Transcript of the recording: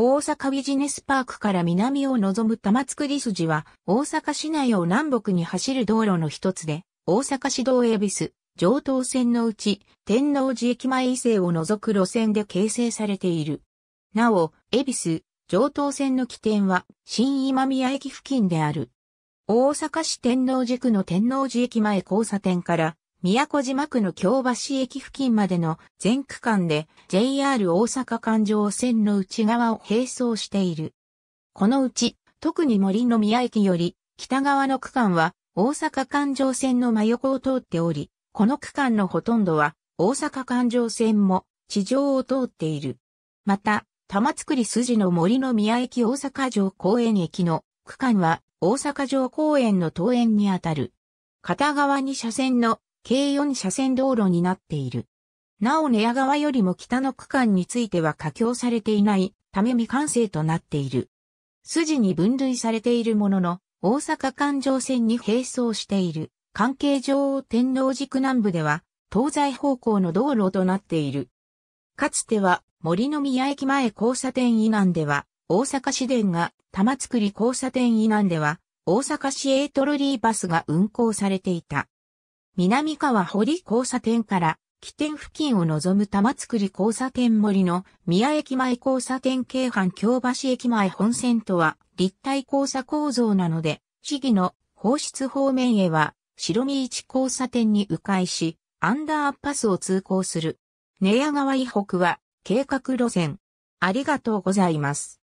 大阪ビジネスパークから南を望む玉造筋は、大阪市内を南北に走る道路の一つで、大阪市道恵比寿、上東線のうち、天王寺駅前伊勢を除く路線で形成されている。なお、恵比寿、上東線の起点は、新今宮駅付近である。大阪市天王寺区の天王寺駅前交差点から、宮古島区の京橋駅付近までの全区間で JR 大阪環状線の内側を並走している。このうち、特に森の宮駅より北側の区間は大阪環状線の真横を通っており、この区間のほとんどは大阪環状線も地上を通っている。また、玉造筋の森の宮駅大阪城公園駅の区間は大阪城公園の東園にあたる。片側に車線の軽4車線道路になっている。なお寝屋川よりも北の区間については架強されていないため未完成となっている。筋に分類されているものの、大阪環状線に並走している関係上天皇寺区南部では東西方向の道路となっている。かつては森の宮駅前交差点以南では大阪市電が玉造交差点以南では大阪市エートロリーバスが運行されていた。南川堀交差点から起点付近を望む玉造交差点森の宮駅前交差点京阪京橋駅前本線とは立体交差構造なので、市議の放出方面へは白見市交差点に迂回し、アンダーパスを通行する。寝屋川以北は計画路線。ありがとうございます。